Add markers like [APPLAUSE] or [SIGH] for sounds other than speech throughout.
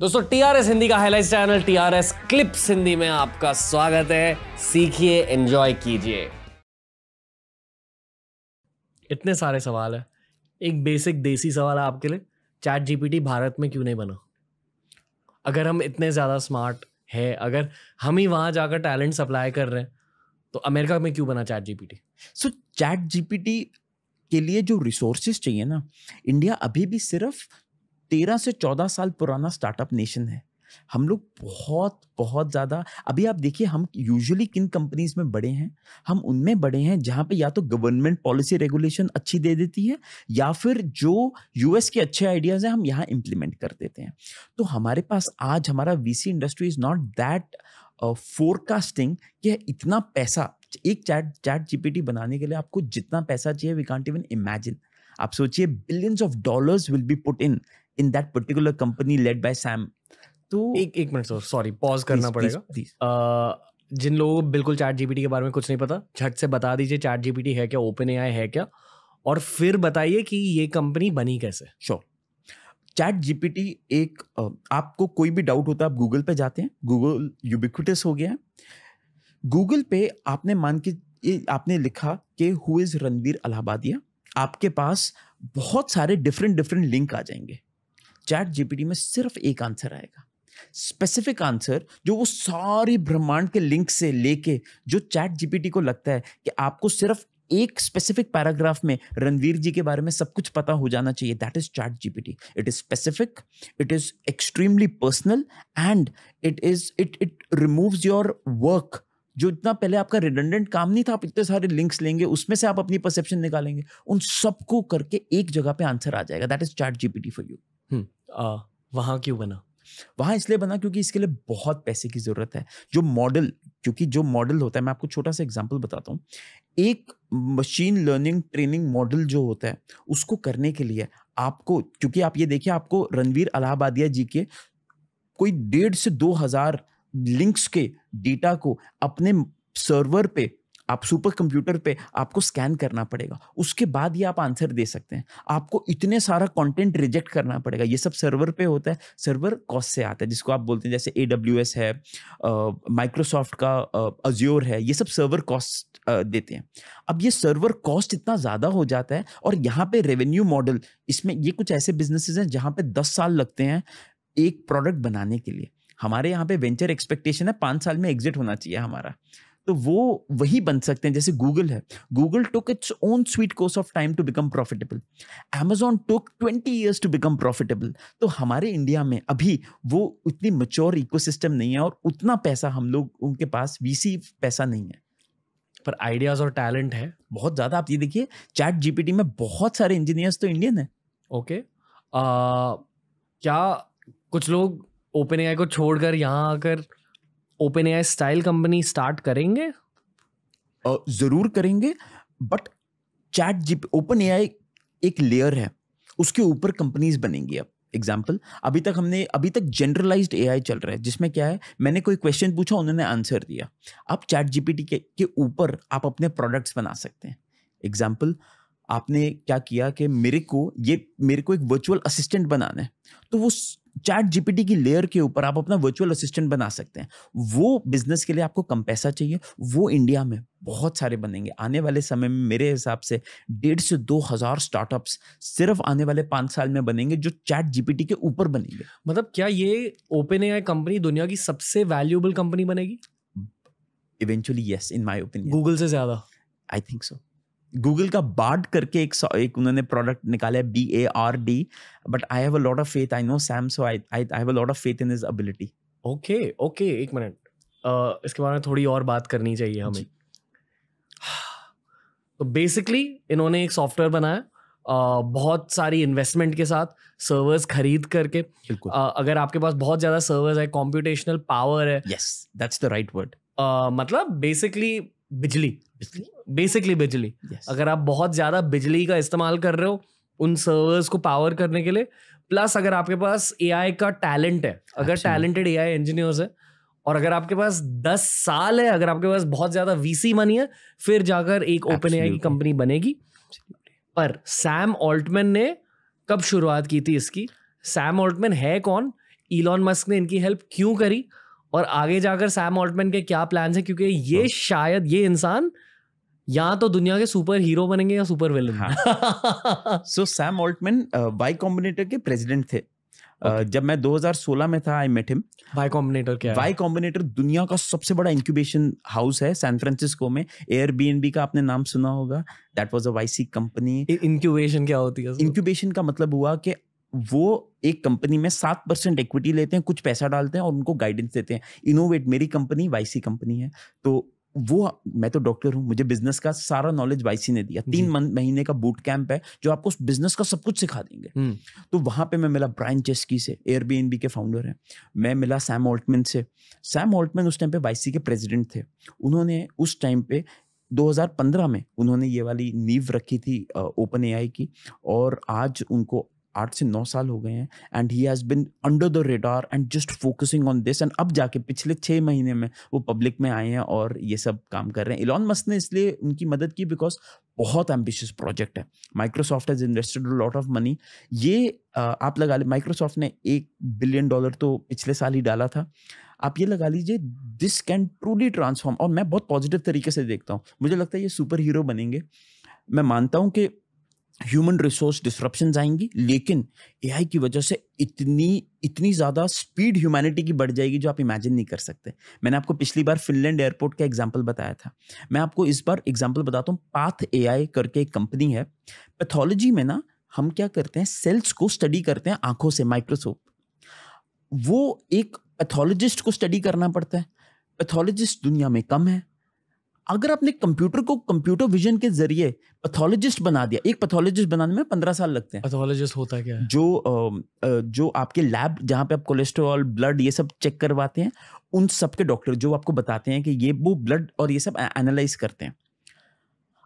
दोस्तों टीआरएस हिंदी का highlight channel TRS clips Hindi में आपका स्वागत है सीखिए एंजॉय कीजिए इतने सारे सवाल है एक बेसिक देसी सवाल है आपके लिए चैट जीपीटी भारत में क्यों नहीं बना अगर हम इतने ज़्यादा स्मार्ट है अगर हम ही वहां जाकर टैलेंट सप्लाई कर रहे हैं तो अमेरिका में क्यों बना ChatGPT so ChatGPT के लिए जो रिसोर्सेज चाहिए ना इंडिया अभी भी सिर्फ तेरह से चौदह साल पुराना स्टार्टअप नेशन है हम लोग बहुत बहुत ज़्यादा अभी आप देखिए हम यूजुअली किन कंपनीज में बड़े हैं हम उनमें बड़े हैं जहाँ पे या तो गवर्नमेंट पॉलिसी रेगुलेशन अच्छी दे देती है या फिर जो यूएस के अच्छे आइडियाज़ हैं हम यहाँ इम्प्लीमेंट कर देते हैं तो हमारे पास आज हमारा VC industry is not that forecasting कि इतना पैसा एक चैट चैट जीपीटी बनाने के लिए आपको जितना पैसा चाहिए वी कांट इवन इमेजिन आप सोचिए billions of dollars will be put in in that particular company led by Sam तो एक एक मिनट सर सॉरी पॉज करना please, पड़ेगा please, please. Uh, जिन लोगों को बिल्कुल चैट जीपीटी के बारे में कुछ नहीं पता झट से बता दीजिए चैट जीपीटी है क्या ओपन एआई है क्या और फिर बताइए कि ये कंपनी बनी कैसे श्योर चैट जीपीटी एक आपको कोई भी डाउट होता है आप गूगल पे जाते हैं गूगल यूबिक्विटस हो गया गूगल पे आपने मान के आपने लिखा कि हु इज़ रणवीर अलाहाबादिया आपके पास बहुत सारे डिफरेंट डिफरेंट लिंक आ जाएंगे चैट जीपीटी में सिर्फ एक आंसर आएगा स्पेसिफिक आंसर जो वो सारे ब्रह्मांड के लिंक से लेके जो चैट जीपीटी को लगता है कि आपको सिर्फ एक स्पेसिफिक पैराग्राफ में रणवीर जी के बारे में सब कुछ पता हो जाना चाहिए that is ChatGPT it is specific it is extremely personal and it is it it removes your work जो इतना पहले आपका रिडेंडेंट काम नहीं था आप इतने सारे लिंक्स लेंगे उसमें से आप अपनी परसेप्शन निकालेंगे उन सबको करके एक जगह पे आंसर आ जाएगा that is ChatGPT for you वहाँ क्यों बना वहां इसलिए बना क्योंकि इसके लिए बहुत पैसे की ज़रूरत है जो मॉडल क्योंकि जो मॉडल होता है मैं आपको छोटा सा एग्जाम्पल बताता हूँ एक मशीन लर्निंग ट्रेनिंग मॉडल जो होता है उसको करने के लिए आपको क्योंकि आप ये देखिए आपको रणवीर अलाहाबादिया जी के कोई डेढ़ से दो हज़ार लिंक्स के डेटा को अपने सर्वर पे आप सुपर कंप्यूटर पे आपको स्कैन करना पड़ेगा उसके बाद ही आप आंसर दे सकते हैं आपको इतने सारा कंटेंट रिजेक्ट करना पड़ेगा ये सब सर्वर पे होता है सर्वर कॉस्ट से आता है जिसको आप बोलते हैं जैसे ए है माइक्रोसॉफ्ट का अज्योर है ये सब सर्वर कॉस्ट देते हैं अब ये सर्वर कॉस्ट इतना ज़्यादा हो जाता है और यहाँ पर रेवेन्यू मॉडल इसमें ये कुछ ऐसे बिजनेसेस हैं जहाँ पर दस साल लगते हैं एक प्रोडक्ट बनाने के लिए हमारे यहाँ पे वेंचर एक्सपेक्टेशन है पाँच साल में एग्जिट होना चाहिए हमारा तो वो वही बन सकते हैं जैसे गूगल है Google took its own sweet course of time to become profitable Amazon took twenty years to become profitable तो हमारे इंडिया में अभी वो उतनी मच्योर इकोसिस्टम नहीं है और उतना पैसा हम लोग उनके पास वीसी पैसा नहीं है पर आइडियाज और टैलेंट है बहुत ज़्यादा आप ये देखिए चैट जीपीटी में बहुत सारे इंजीनियर्स तो इंडियन है ओके okay. uh, क्या कुछ लोग ओपन ए को छोड़कर यहाँ आकर OpenAI style company start करेंगे ज़रूर करेंगे but chat G OpenAI एक लेयर है उसके ऊपर कंपनीज बनेंगी अब एग्जाम्पल अभी तक हमने अभी तक जनरलाइज्ड आई चल रहा है जिसमें क्या है मैंने कोई क्वेश्चन पूछा उन्होंने आंसर दिया आप चैट जीपीटी टी के ऊपर आप अपने प्रोडक्ट्स बना सकते हैं एग्जाम्पल आपने क्या किया कि मेरे को ये मेरे को एक वर्चुअल असिस्टेंट बनाना है तो वो चैट जीपीटी की लेयर के ऊपर आप अपना वर्चुअल असिस्टेंट बना सकते हैं वो बिजनेस के लिए आपको कम पैसा चाहिए वो इंडिया में बहुत सारे बनेंगे आने वाले समय में मेरे हिसाब से डेढ़ से दो हज़ार स्टार्टअप्स सिर्फ आने वाले पांच साल में बनेंगे जो चैट जीपीटी के ऊपर बनेंगे मतलब क्या ये ओपन एआई कंपनी दुनिया की सबसे वैल्यूएबल कंपनी बनेगी eventually yes in my opinion Google से ज़्यादा आई थिंक सो गूगल का बार्ड करके एक एक उन्होंने प्रोडक्ट निकाला है B A R D but I have a lot of faith I know Sam so I I have a lot of faith in his ability okay okay एक minute uh, इसके बारे में थोड़ी और बात करनी चाहिए हमें [SIGHS] तो बेसिकली इन्होंने एक सॉफ्टवेयर बनाया Uh, बहुत सारी इन्वेस्टमेंट के साथ सर्वर्स खरीद करके uh, अगर आपके पास बहुत ज्यादा सर्वर्स है कॉम्प्यूटेशनल पावर है yes that's the right word मतलब बेसिकली बिजली बेसिकली बिजली yes. अगर आप बहुत ज्यादा बिजली का इस्तेमाल कर रहे हो उन सर्वर्स को पावर करने के लिए प्लस अगर आपके पास ए का टैलेंट है अगर टैलेंटेड ए आई इंजीनियर्स है और अगर आपके पास दस साल है अगर आपके पास बहुत ज्यादा वीसी मनी है फिर जाकर एक ओपन ए की कंपनी बनेगी पर सैम ऑल्टमैन ने कब शुरुआत की थी इसकी सैम ऑल्टमैन है कौन इलॉन मस्क ने इनकी हेल्प क्यों करी और आगे जाकर सैम ऑल्टमैन के क्या प्लान्स हैं क्योंकि ये हाँ. शायद ये इंसान या तो दुनिया के सुपर हीरो बनेंगे या सुपर विलन हाँ. So Sam Altman Y Combinator के प्रेसिडेंट थे uh, okay. uh, जब मैं 2016 में था I met him Y Combinator क्या वाई कॉम्बिनेटर दुनिया का सबसे बड़ा इंक्यूबेशन हाउस है सैन फ्रांसिस्को में एयर का आपने नाम सुना होगा that was a YC company incubation क्या होती है इंक्यूबेशन का मतलब हुआ कि वो एक कंपनी में सात परसेंट इक्विटी लेते हैं कुछ पैसा डालते हैं और उनको गाइडेंस देते हैं इनोवेट मेरी कंपनी वाईसी कंपनी है तो वो मैं तो डॉक्टर हूँ मुझे बिजनेस का सारा नॉलेज वाईसी ने दिया तीन मंथ महीने का बूट कैंप है जो आपको उस बिजनेस का सब कुछ सिखा देंगे हम्म। तो वहां पे मैं मिला ब्रायन चेस्की से एयरबीएनबी के फाउंडर हैं मैं मिला सैम ऑल्टमैन से सैम ऑल्टमैन उस टाइम पे वाईसी के प्रेसिडेंट थे उन्होंने उस टाइम पे 2015 में उन्होंने ये वाली नींव रखी थी ओपन एआई की और आज उनको आठ से नौ साल हो गए हैं and he has been under the radar and just focusing on this and अब जाके पिछले छः महीने में वो पब्लिक में आए हैं और ये सब काम कर रहे हैं इलॉन मस्क ने इसलिए उनकी मदद की बिकॉज बहुत एम्बिशियस प्रोजेक्ट है Microsoft has invested lot of money ये आप लगा ले माइक्रोसॉफ्ट ने एक बिलियन डॉलर तो पिछले साल ही डाला था आप ये लगा लीजिए दिस कैन ट्रूली ट्रांसफॉर्म और मैं बहुत पॉजिटिव तरीके से देखता हूँ मुझे लगता है ये सुपर हीरो बनेंगे मैं मानता हूँ कि ह्यूमन रिसोर्स डिस्ट्रप्शन आएंगी लेकिन ए की वजह से इतनी इतनी ज़्यादा स्पीड ह्यूमैनिटी की बढ़ जाएगी जो आप इमेजिन नहीं कर सकते मैंने आपको पिछली बार फिनलैंड एयरपोर्ट का एग्जाम्पल बताया था मैं आपको इस बार एग्जाम्पल बताता हूँ पाथ ए करके एक कंपनी है पैथोलॉजी में ना हम क्या करते हैं सेल्स को स्टडी करते हैं आंखों से माइक्रोस्कोप वो एक पैथोलॉजिस्ट को स्टडी करना पड़ता है पैथोलॉजिस्ट दुनिया में कम है अगर आपने कंप्यूटर को कंप्यूटर विजन के जरिए पैथोलॉजिस्ट बना दिया एक पैथोलॉजिस्ट बनाने में पंद्रह साल लगते हैं पैथोलॉजिस्ट होता क्या है? जो जो आपके लैब जहाँ पे आप कोलेस्ट्रॉल ब्लड ये सब चेक करवाते हैं उन सब के डॉक्टर जो आपको बताते हैं कि ये वो ब्लड और ये सब एनालाइज करते हैं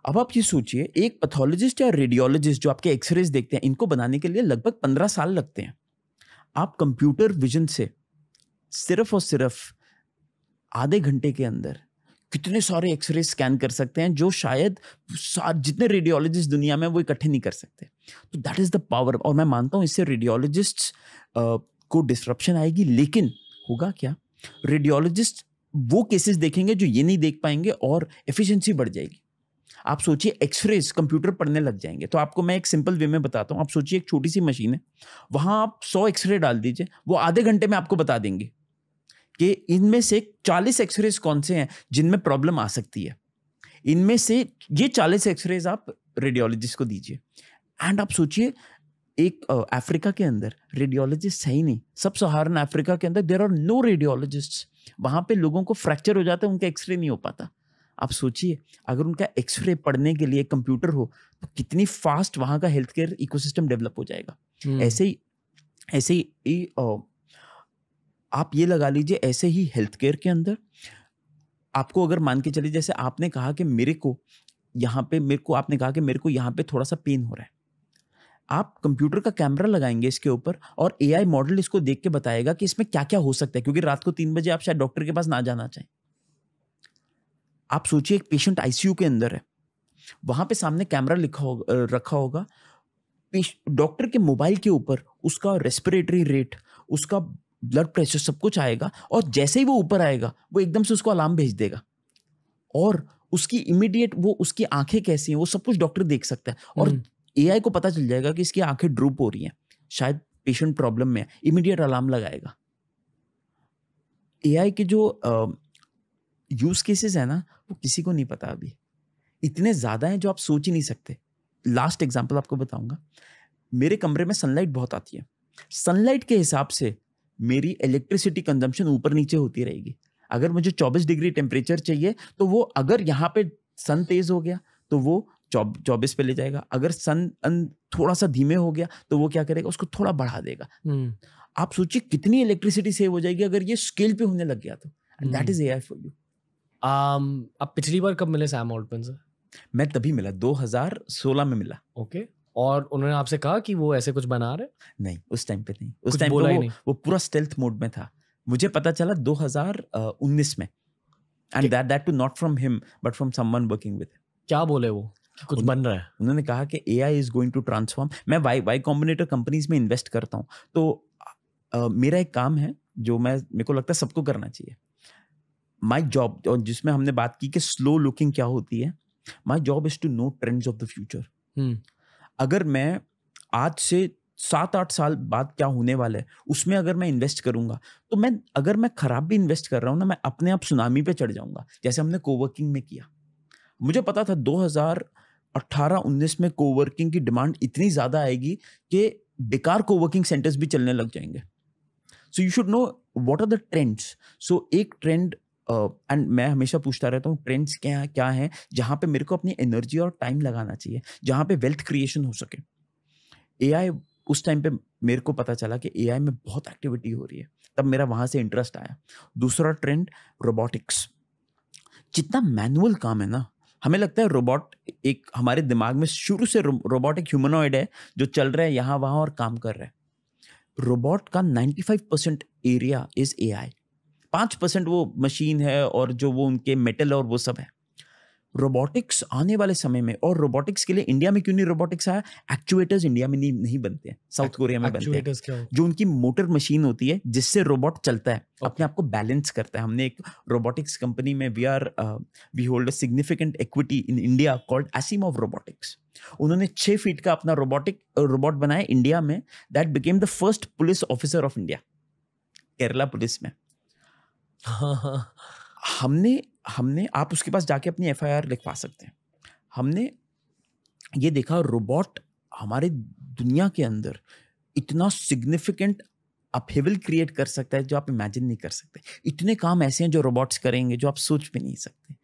अब आप ये सोचिए एक पैथोलॉजिस्ट या रेडियोलॉजिस्ट जो आपके एक्सरेज देखते हैं इनको बनाने के लिए लगभग पंद्रह साल लगते हैं आप कंप्यूटर विजन से सिर्फ और सिर्फ आधे घंटे के अंदर कितने सारे एक्सरे स्कैन कर सकते हैं जो शायद जितने रेडियोलॉजिस्ट दुनिया में वो इकट्ठे नहीं कर सकते तो दैट इज़ द पावर और मैं मानता हूँ इससे रेडियोलॉजिस्ट को डिस्ट्रप्शन आएगी लेकिन होगा क्या रेडियोलॉजिस्ट वो केसेस देखेंगे जो ये नहीं देख पाएंगे और एफिशिएंसी बढ़ जाएगी आप सोचिए एक्सरेज कंप्यूटर पढ़ने लग जाएंगे तो आपको मैं एक सिंपल वे में बताता हूँ आप सोचिए एक छोटी सी मशीन है वहाँ आप सौ एक्सरे डाल दीजिए वो आधे घंटे में आपको बता देंगे कि इनमें से 40 एक्सरेज कौन से हैं जिनमें प्रॉब्लम आ सकती है इनमें से ये 40 एक्सरेज आप रेडियोलॉजिस्ट को दीजिए एंड आप सोचिए एक अफ्रीका के अंदर रेडियोलॉजिस्ट है ही नहीं सब सहारन अफ्रीका के अंदर देर आर नो रेडियोलॉजिस्ट वहाँ पे लोगों को फ्रैक्चर हो जाता है उनका एक्सरे नहीं हो पाता आप सोचिए अगर उनका एक्सरे पढ़ने के लिए कंप्यूटर हो तो कितनी फास्ट वहाँ का हेल्थ केयर इकोसिस्टम डेवलप हो जाएगा हम्म। ऐसे ही ऐसे ही आप ये लगा लीजिए ऐसे ही हेल्थ केयर के अंदर आपको अगर मान के चलिए जैसे आपने कहा कि मेरे को यहाँ पे मेरे को आपने कहा कि मेरे को यहाँ पे थोड़ा सा पेन हो रहा है आप कंप्यूटर का कैमरा लगाएंगे इसके ऊपर और एआई मॉडल इसको देख के बताएगा कि इसमें क्या क्या हो सकता है क्योंकि रात को तीन बजे आप शायद डॉक्टर के पास ना जाना चाहें आप सोचिए एक पेशेंट आईसीयू के अंदर है वहां पे सामने कैमरा लिखा हो, रखा होगा डॉक्टर के मोबाइल के ऊपर उसका रेस्पिरेटरी रेट उसका ब्लड प्रेशर सब कुछ आएगा और जैसे ही वो ऊपर आएगा वो एकदम से उसको अलार्म भेज देगा और उसकी इमीडिएट वो उसकी आंखें कैसी हैं वो सब कुछ डॉक्टर देख सकता है और ए हम्म। को पता चल जाएगा कि इसकी आंखें ड्रूप हो रही हैं शायद पेशेंट प्रॉब्लम में है इमीडिएट अलार्म लगाएगा ए के जो यूज केसेस है ना वो किसी को नहीं पता अभी इतने ज़्यादा हैं जो आप सोच ही नहीं सकते लास्ट एग्जाम्पल आपको बताऊंगा मेरे कमरे में सनलाइट बहुत आती है सनलाइट के हिसाब से मेरी इलेक्ट्रिसिटी कंजम्पशन ऊपर नीचे होती रहेगी अगर मुझे 24 डिग्री टेम्परेचर चाहिए तो वो अगर यहाँ पे सन तेज हो गया तो वो चौबीस पे ले जाएगा अगर सन थोड़ा सा धीमे हो गया तो वो क्या करेगा उसको थोड़ा बढ़ा देगा हम्म। आप सोचिए कितनी इलेक्ट्रिसिटी सेव हो जाएगी अगर ये स्केल पे होने लग गया तो that is A for you आप पिछली बार कब मिले सैम ऑल्टमैन सर मैं तभी मिला 2016 में मिला ओके okay. और उन्होंने आपसे कहा कि वो ऐसे कुछ बना रहे नहीं उस टाइम पे नहीं उस टाइम पे वो, पूरा स्टेल्थ मोड में था मुझे पता चला 2019 में and that that too not from him but from someone working with क्या बोले वो कि कुछ बन रहा है उन्होंने कहा कि A I is going to transform मैं वाई वाई कॉम्बिनेटर कंपनीज में इन्वेस्ट करता हूँ तो uh, मेरा एक काम है जो मैं मेरे को लगता है सबको करना चाहिए माई जॉब और जिसमें हमने बात की कि स्लो लुकिंग क्या होती है my job is to know trends of the future अगर मैं आज से सात आठ साल बाद क्या होने वाला है उसमें अगर मैं इन्वेस्ट करूंगा तो मैं अगर मैं खराब भी इन्वेस्ट कर रहा हूँ ना मैं अपने आप सुनामी पे चढ़ जाऊंगा जैसे हमने कोवर्किंग में किया मुझे पता था 2018-19 में कोवर्किंग की डिमांड इतनी ज़्यादा आएगी कि बेकार कोवर्किंग सेंटर्स भी चलने लग जाएंगे so you should know what are the trends so एक ट्रेंड एंड मैं हमेशा पूछता रहता हूँ ट्रेंड्स क्या क्या हैं जहाँ पे मेरे को अपनी एनर्जी और टाइम लगाना चाहिए जहाँ पे वेल्थ क्रिएशन हो सके ए उस टाइम पे मेरे को पता चला कि ए में बहुत एक्टिविटी हो रही है तब मेरा वहाँ से इंटरेस्ट आया दूसरा ट्रेंड रोबोटिक्स जितना मैनुअल काम है ना हमें लगता है रोबोट एक हमारे दिमाग में शुरू से रो, रोबोट एक ह्यूमनॉइड है जो चल रहा है यहाँ वहाँ और काम कर रहा है रोबोट का 95 परसेंट एरिया इज एआई पाँच परसेंट वो मशीन है और जो वो उनके मेटल और वो सब है रोबोटिक्स आने वाले समय में और रोबोटिक्स के लिए इंडिया में क्यों नहीं रोबोटिक्स आया एक्चुएटर्स इंडिया में नहीं, नहीं बनते हैं साउथ कोरिया में बनते हैं जो उनकी मोटर मशीन होती है जिससे रोबोट चलता है okay. अपने आप को बैलेंस करता है हमने एक रोबोटिक्स कंपनी में we are we hold a significant equity in India called Asimov robotics उन्होंने छः फीट का अपना रोबोटिक रोबोट uh, बनाया इंडिया में that became the first police officer of India Kerala police में हमने हमने आप उसके पास जाके अपनी एफ लिखवा सकते हैं हमने ये देखा रोबोट हमारे दुनिया के अंदर इतना सिग्निफिकेंट अपहेवल क्रिएट कर सकता है जो आप इमेजिन नहीं कर सकते इतने काम ऐसे हैं जो रोबोट्स करेंगे जो आप सोच भी नहीं सकते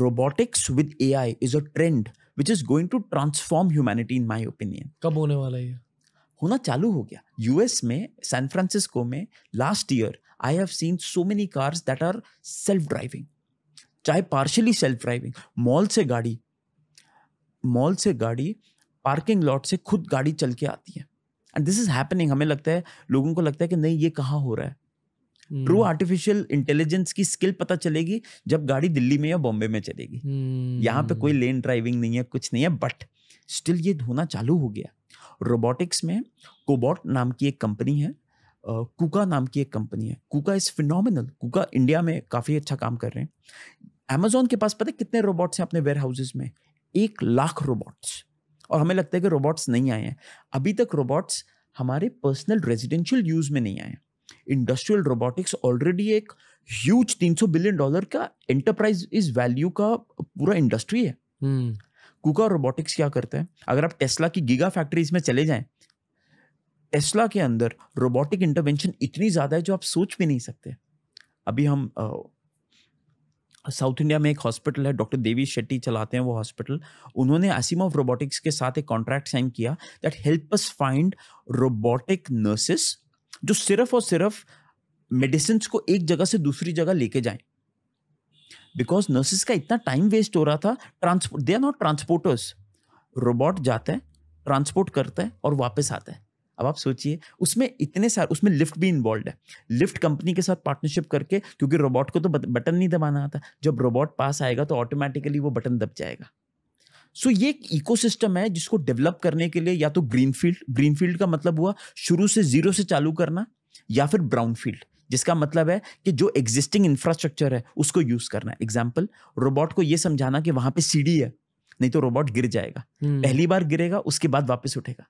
robotics with A I is a trend which is going to transform humanity in my opinion कब होने वाला है होना चालू हो गया यूएस में सैन फ्रांसिस्को में last year I have seen so many cars that are self driving, चाहे पार्शली सेल्फ ड्राइविंग मॉल से गाड़ी मॉल से गाड़ी पार्किंग लॉट से खुद गाड़ी चल के आती है एंड दिस इज हैपनिंग हमें लगता है लोगों को लगता है कि नहीं ये कहाँ हो रहा है ट्रू आर्टिफिशियल इंटेलिजेंस की स्किल पता चलेगी जब गाड़ी दिल्ली में या बॉम्बे में चलेगी hmm. यहाँ पे कोई लेन ड्राइविंग नहीं है कुछ नहीं है बट स्टिल ये होना चालू हो गया रोबोटिक्स में कोबोट नाम की एक कंपनी है कुका नाम की एक कंपनी है कुका इज़ फिनोमिनल कुका इंडिया में काफ़ी अच्छा काम कर रहे हैं अमेजोन के पास पता है कितने रोबोट्स हैं अपने वेयर हाउसेज में एक लाख रोबोट्स और हमें लगता है कि रोबोट्स नहीं आए हैं अभी तक रोबोट्स हमारे पर्सनल रेजिडेंशियल यूज़ में नहीं आए हैं इंडस्ट्रियल रोबोटिक्स ऑलरेडी एक ह्यूज 300 बिलियन डॉलर का एंटरप्राइज इस वैल्यू का पूरा इंडस्ट्री है हम्म। कुका रोबोटिक्स क्या करता है अगर आप टेस्ला की गीगा फैक्ट्रीज में चले जाएं टेस्ला के अंदर रोबोटिक इंटरवेंशन इतनी ज़्यादा है जो आप सोच भी नहीं सकते अभी हम साउथ इंडिया में एक हॉस्पिटल है डॉक्टर देवी शेट्टी चलाते हैं वो हॉस्पिटल उन्होंने ऑफ रोबोटिक्स के साथ एक कॉन्ट्रैक्ट साइन किया that help us find robotic nurses जो सिर्फ और सिर्फ मेडिसिन को एक जगह से दूसरी जगह लेके जाएं बिकॉज नर्सेस का इतना टाइम वेस्ट हो रहा था transport they are not transporters robot जाते हैं ट्रांसपोर्ट करते हैं और वापस आते हैं अब आप सोचिए उसमें इतने सारे उसमें लिफ्ट भी इन्वॉल्व है लिफ्ट कंपनी के साथ पार्टनरशिप करके क्योंकि रोबोट को तो बटन नहीं दबाना आता जब रोबोट पास आएगा तो ऑटोमेटिकली वो बटन दब जाएगा सो so, ये एक इकोसिस्टम है जिसको डेवलप करने के लिए या तो ग्रीन फील्ड ग्रीन फील्ड का मतलब हुआ शुरू से जीरो से चालू करना या फिर ब्राउन फील्ड जिसका मतलब है कि जो एग्जिस्टिंग इंफ्रास्ट्रक्चर है उसको यूज करना एग्जाम्पल रोबोट को ये समझाना कि वहां पे सीढ़ी है नहीं तो रोबोट गिर जाएगा हम्म। पहली बार गिरेगा उसके बाद वापस उठेगा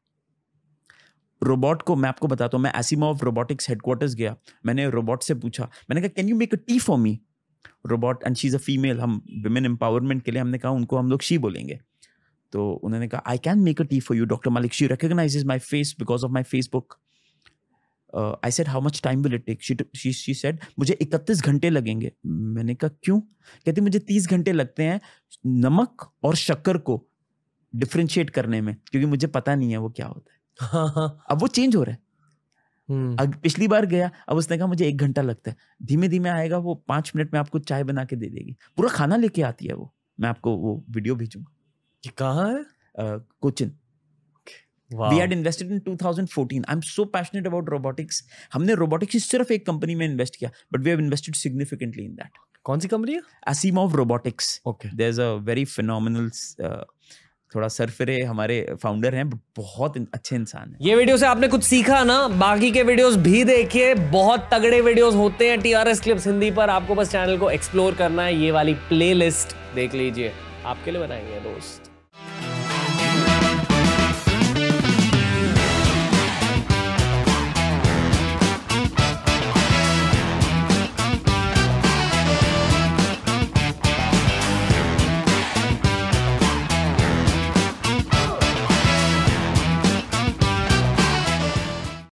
रोबोट को मैं आपको बताता हूँ मैं ऑफ रोबोटिक्स हेडक्वार्टर्स गया मैंने रोबोट से पूछा मैंने कहा can you make a tea for me robot and she is a female हम वुमेन एम्पावरमेंट के लिए हमने कहा उनको हम लोग शी बोलेंगे तो उन्होंने कहा I can make a tea for you doctor Malik she recognise my face because of my Facebook I said how much time will it take she she said मुझे इकतीस घंटे लगेंगे मैंने कहा क्यों कहती मुझे तीस घंटे लगते हैं नमक और शक्कर को डिफ्रेंशिएट करने में क्योंकि मुझे पता नहीं है वो क्या होता है हाँ, हाँ। अब वो चेंज हो रहा है हम्म। अब पिछली बार गया अब उसने कहा मुझे एक घंटा लगता है धीमे धीमे आएगा वो पांच मिनट में आपको चाय बना के दे देगी पूरा खाना लेके आती है वो मैं आपको वो वीडियो भेजूंगा ये है कोचिन हमने रोबोटिक्स सिर्फ एक कंपनी में इन्वेस्ट किया but we invested significantly in that कौन सी कंपनी है ऑफ वेरी थोड़ा सरफिरे हमारे फाउंडर हैं बहुत अच्छे इंसान हैं ये वीडियो से आपने कुछ सीखा ना बाकी के वीडियोस भी देखिए बहुत तगड़े वीडियोस होते हैं टीआरएस क्लिप्स हिंदी पर आपको बस चैनल को एक्सप्लोर करना है ये वाली प्लेलिस्ट देख लीजिए आपके लिए बनाएंगे दोस्त